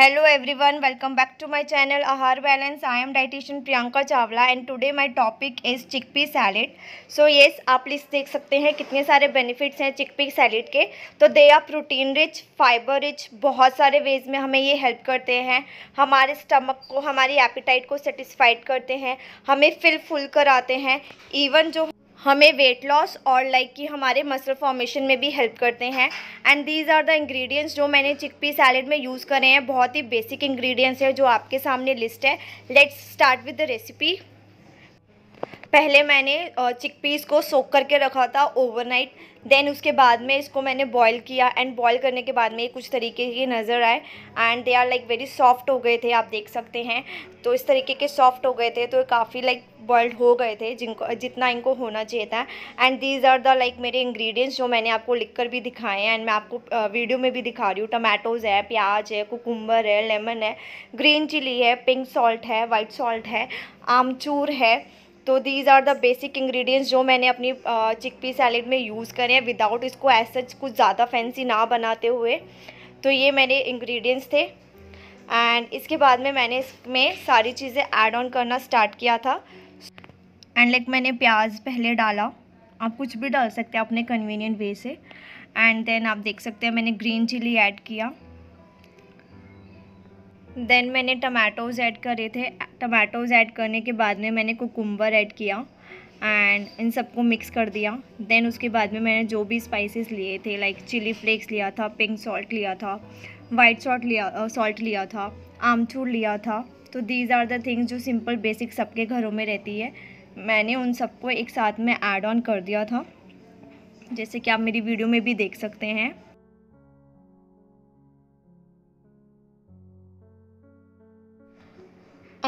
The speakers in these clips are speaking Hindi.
hello everyone welcome back to my channel Aahar balance I am dietitian Priyanka Chawla and today my topic is chickpea salad so yes आप लिस्ट देख सकते हैं कितने सारे बेनिफिट्स हैं चिकपी सैलेड के तो they are protein rich fibre rich बहुत सारे वेज में हमें ये हेल्प करते हैं हमारे स्टमक को हमारी एपिटाइट को सेटिस्फाइड करते हैं हमें फिल फुल कराते हैं इवन जो हमें वेट लॉस और लाइक कि हमारे मसल फॉर्मेशन में भी हेल्प करते हैं and these are the ingredients जो मैंने चिकपी सैलड में यूज़ करे हैं बहुत ही बेसिक इंग्रेडिएंट्स है जो आपके सामने लिस्ट है let's start with the recipe पहले मैंने चिक पीस को सोख करके रखा था ओवरनाइट देन उसके बाद में इसको मैंने बॉईल किया एंड बॉईल करने के बाद में ये कुछ तरीके के नज़र आए and they are like very soft हो गए थे आप देख सकते हैं तो इस तरीके के सॉफ्ट हो गए थे तो काफ़ी लाइक बॉइल्ड हो गए थे जिनको जितना इनको होना चाहिए था and these are the like मेरे इंग्रेडिएंट्स जो मैंने आपको लिख कर भी दिखाए हैं एंड मैं आपको वीडियो में भी दिखा रही हूँ टमाटोज़ है प्याज है कुकुम्बर है लेमन है ग्रीन चिली है पिंक सॉल्ट है वाइट सॉल्ट है आमचूर है तो these are the basic ingredients जो मैंने अपनी चिकपी सैलेड में यूज़ करे हैं विदाउट इसको एज सच कुछ ज़्यादा फैंसी ना बनाते हुए तो ये मेरे इंग्रेडिएंट्स थे एंड इसके बाद में मैंने इसमें सारी चीज़ें ऐड ऑन करना स्टार्ट किया था एंड लाइक like, मैंने प्याज पहले डाला आप कुछ भी डाल सकते हैं अपने कन्वीनियंट वे से एंड देन आप देख सकते हैं मैंने ग्रीन चिली ऐड किया देन मैंने टमाटोज़ ऐड करे थे टमाटोज़ ऐड करने के बाद में मैंने कुकुम्बर ऐड किया एंड इन सबको मिक्स कर दिया देन उसके बाद में मैंने जो भी स्पाइसेस लिए थे लाइक चिली फ्लेक्स लिया था पिंक सॉल्ट लिया था वाइट सॉल्ट लिया सॉल्ट लिया था आमचूर लिया था तो दीज आर द थिंग्स जो सिंपल बेसिक सबके घरों में रहती है मैंने उन सबको एक साथ में ऐड ऑन कर दिया था जैसे कि आप मेरी वीडियो में भी देख सकते हैं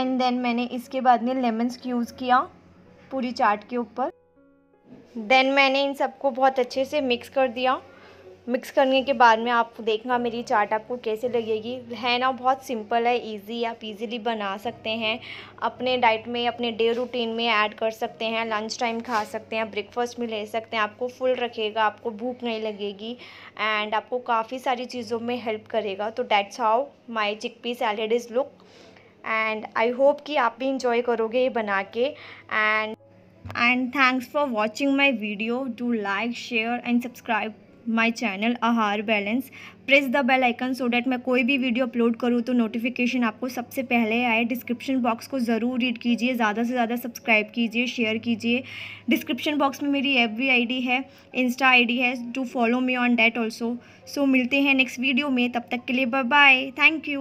एंड देन मैंने इसके बाद में लेमन्स यूज़ किया पूरी चाट के ऊपर देन मैंने इन सबको बहुत अच्छे से मिक्स कर दिया मिक्स करने के बाद में आप देखना मेरी चाट आपको कैसे लगेगी है ना बहुत सिंपल है इजी आप इजीली बना सकते हैं अपने डाइट में अपने डे रूटीन में ऐड कर सकते हैं लंच टाइम खा सकते हैं ब्रेकफास्ट में ले सकते हैं आपको फुल रखेगा आपको भूख नहीं लगेगी एंड आपको काफ़ी सारी चीज़ों में हेल्प करेगा तो that's how my chickpea salad is look and I hope कि आप भी इंजॉय करोगे ये बना के and and thanks for watching my video to like share and subscribe my channel Aahar balance press the bell icon so that मैं कोई भी वीडियो अपलोड करूँ तो नोटिफिकेशन आपको सबसे पहले आए डिस्क्रिप्शन बॉक्स को ज़रूर रीड कीजिए ज़्यादा से ज़्यादा सब्सक्राइब कीजिए शेयर कीजिए डिस्क्रिप्शन बॉक्स में मेरी एफ वी आई डी है इंस्टा आई डी है to follow me on that also so मिलते हैं नेक्स्ट वीडियो में तब तक के लिए बाय बाय थैंक यू